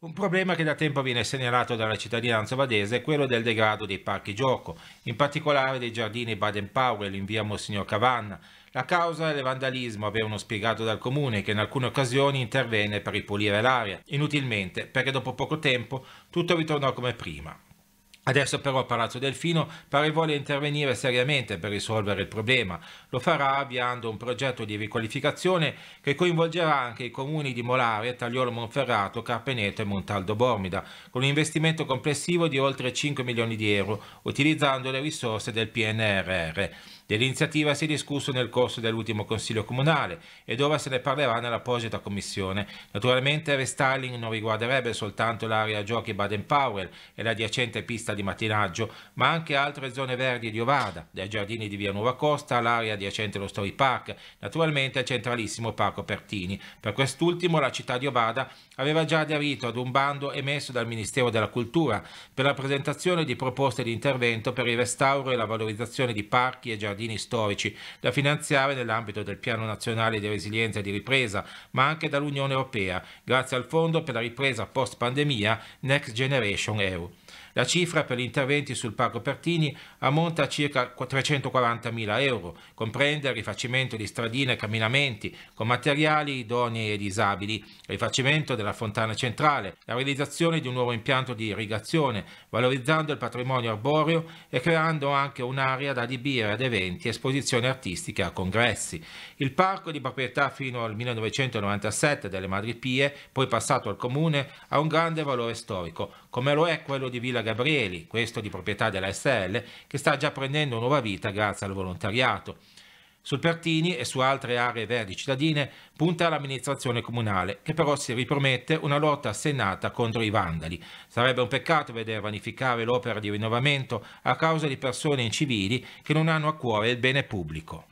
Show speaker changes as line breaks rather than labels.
Un problema che da tempo viene segnalato dalla cittadinanza badese è quello del degrado dei parchi gioco, in particolare dei giardini Baden-Powell in via Monsignor Cavanna. La causa è il vandalismo, avevano spiegato dal comune che in alcune occasioni intervenne per ripulire l'aria, inutilmente, perché dopo poco tempo tutto ritornò come prima. Adesso però Palazzo Delfino pare vuole intervenire seriamente per risolvere il problema. Lo farà avviando un progetto di riqualificazione che coinvolgerà anche i comuni di Molare, Tagliolo Monferrato, Carpeneto e Montaldo Bormida, con un investimento complessivo di oltre 5 milioni di euro, utilizzando le risorse del PNRR. Dell'iniziativa si è discusso nel corso dell'ultimo Consiglio Comunale e dove se ne parlerà nell'apposita commissione. Naturalmente il restyling non riguarderebbe soltanto l'area giochi Baden-Powell e la adiacente pista di mattinaggio, ma anche altre zone verdi di Ovada, dai giardini di Via Nuova Costa all'area adiacente allo Story Park, naturalmente al centralissimo Parco Pertini. Per quest'ultimo la città di Ovada aveva già aderito ad un bando emesso dal Ministero della Cultura per la presentazione di proposte di intervento per il restauro e la valorizzazione di parchi e giardini giardini storici, da finanziare nell'ambito del Piano Nazionale di Resilienza e di Ripresa, ma anche dall'Unione Europea, grazie al Fondo per la ripresa post-pandemia Next Generation EU. La cifra per gli interventi sul Parco Pertini ammonta a circa 340.000 euro, comprende il rifacimento di stradine e camminamenti con materiali idonei e disabili, il rifacimento della fontana centrale, la realizzazione di un nuovo impianto di irrigazione, valorizzando il patrimonio arboreo e creando anche un'area da adibire ad eventi eventi, esposizioni artistiche a congressi. Il parco di proprietà fino al 1997 delle Madri Pie, poi passato al comune, ha un grande valore storico, come lo è quello di Villa Gabrieli, questo di proprietà della SL, che sta già prendendo nuova vita grazie al volontariato. Sul Pertini e su altre aree verdi cittadine punta l'amministrazione comunale, che però si ripromette una lotta assennata contro i vandali. Sarebbe un peccato veder vanificare l'opera di rinnovamento a causa di persone incivili che non hanno a cuore il bene pubblico.